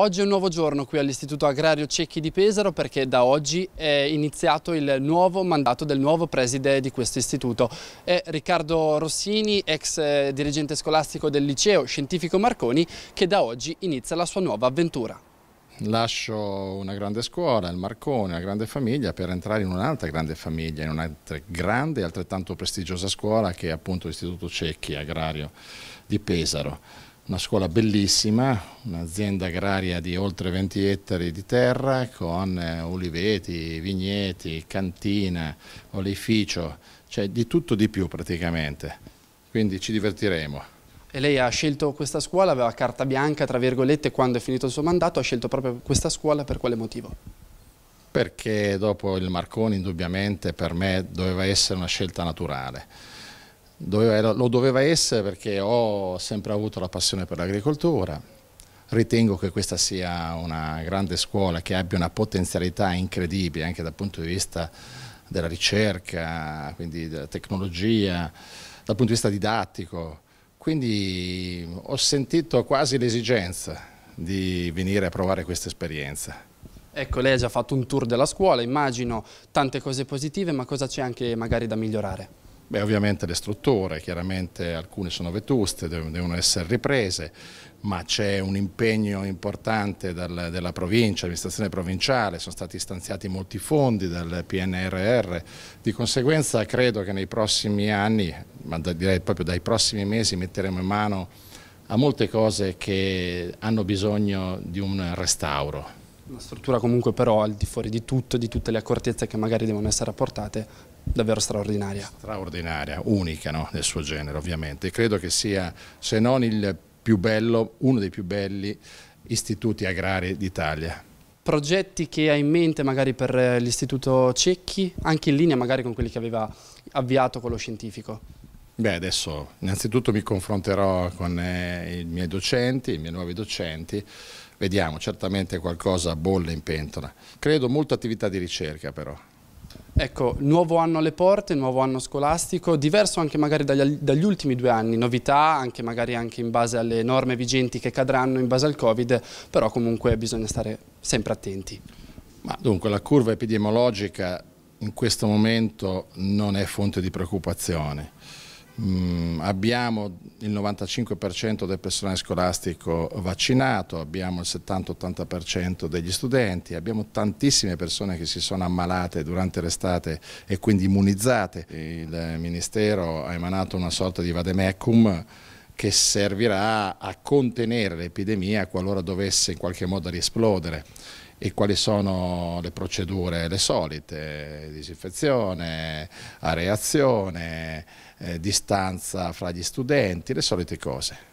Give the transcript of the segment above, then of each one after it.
Oggi è un nuovo giorno qui all'Istituto Agrario Cecchi di Pesaro perché da oggi è iniziato il nuovo mandato del nuovo preside di questo istituto. È Riccardo Rossini, ex eh, dirigente scolastico del liceo scientifico Marconi, che da oggi inizia la sua nuova avventura. Lascio una grande scuola, il Marconi, una grande famiglia per entrare in un'altra grande famiglia, in un'altra grande e altrettanto prestigiosa scuola che è appunto l'Istituto Cecchi Agrario di Pesaro una scuola bellissima, un'azienda agraria di oltre 20 ettari di terra con eh, uliveti, vigneti, cantina, olificio, cioè di tutto di più praticamente, quindi ci divertiremo. E lei ha scelto questa scuola, aveva carta bianca, tra virgolette, quando è finito il suo mandato, ha scelto proprio questa scuola per quale motivo? Perché dopo il Marconi indubbiamente per me doveva essere una scelta naturale Doveva, lo doveva essere perché ho sempre avuto la passione per l'agricoltura, ritengo che questa sia una grande scuola che abbia una potenzialità incredibile anche dal punto di vista della ricerca, quindi della tecnologia, dal punto di vista didattico. Quindi ho sentito quasi l'esigenza di venire a provare questa esperienza. Ecco, lei ha già fatto un tour della scuola, immagino tante cose positive, ma cosa c'è anche magari da migliorare? Beh, ovviamente le strutture, chiaramente alcune sono vetuste, devono essere riprese, ma c'è un impegno importante dal, della provincia, amministrazione provinciale, sono stati stanziati molti fondi dal PNRR, di conseguenza credo che nei prossimi anni, ma direi proprio dai prossimi mesi, metteremo in mano a molte cose che hanno bisogno di un restauro una struttura comunque però al di fuori di tutto, di tutte le accortezze che magari devono essere apportate, davvero straordinaria. Straordinaria, unica no? nel suo genere ovviamente, credo che sia se non il più bello, uno dei più belli istituti agrari d'Italia. Progetti che hai in mente magari per eh, l'istituto Cecchi, anche in linea magari con quelli che aveva avviato quello scientifico? Beh, adesso innanzitutto mi confronterò con eh, i miei docenti, i miei nuovi docenti, vediamo, certamente qualcosa bolle in pentola. Credo molta attività di ricerca però. Ecco, nuovo anno alle porte, nuovo anno scolastico, diverso anche magari dagli, dagli, ultimi due anni, novità anche magari anche in base alle norme vigenti che cadranno in base al Covid, però comunque bisogna stare sempre attenti. Ma dunque la curva epidemiologica in questo momento non è fonte di preoccupazione. Mm, abbiamo il 95% del personale scolastico vaccinato, abbiamo il 70-80% degli studenti, abbiamo tantissime persone che si sono ammalate durante l'estate e quindi immunizzate. Il Ministero ha emanato una sorta di vademecum che servirà a contenere l'epidemia qualora dovesse in qualche modo riesplodere e quali sono le procedure, le solite, disinfezione, areazione, eh, distanza fra gli studenti, le solite cose.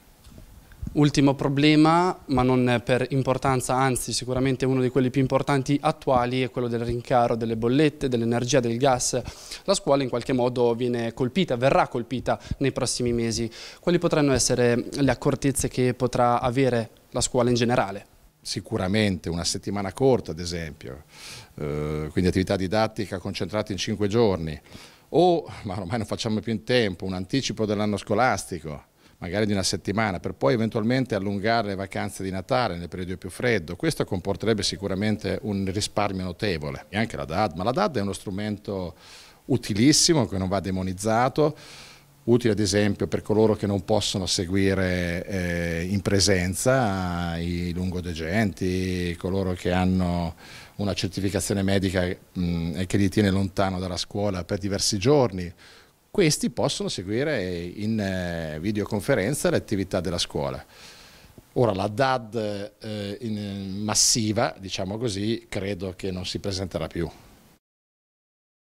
Ultimo problema, ma non per importanza, anzi sicuramente uno di quelli più importanti attuali è quello del rincaro delle bollette, dell'energia, del gas. La scuola in qualche modo viene colpita, verrà colpita nei prossimi mesi. Quali potranno essere le accortezze che potrà avere la scuola in generale? sicuramente una settimana corta ad esempio, eh, quindi attività didattica concentrata in cinque giorni, o, ma ormai non facciamo più in tempo, un anticipo dell'anno scolastico, magari di una settimana, per poi eventualmente allungare le vacanze di Natale nel periodo più freddo. Questo comporterebbe sicuramente un risparmio notevole. E anche la DAD, ma la DAD è uno strumento utilissimo che non va demonizzato, utile ad esempio per coloro che non possono seguire eh, in presenza i lungodegenti, coloro che hanno una certificazione medica mh, che li tiene lontano dalla scuola per diversi giorni. Questi possono seguire in eh, videoconferenza le attività della scuola. Ora la DAD eh, massiva, diciamo così, credo che non si presenterà più.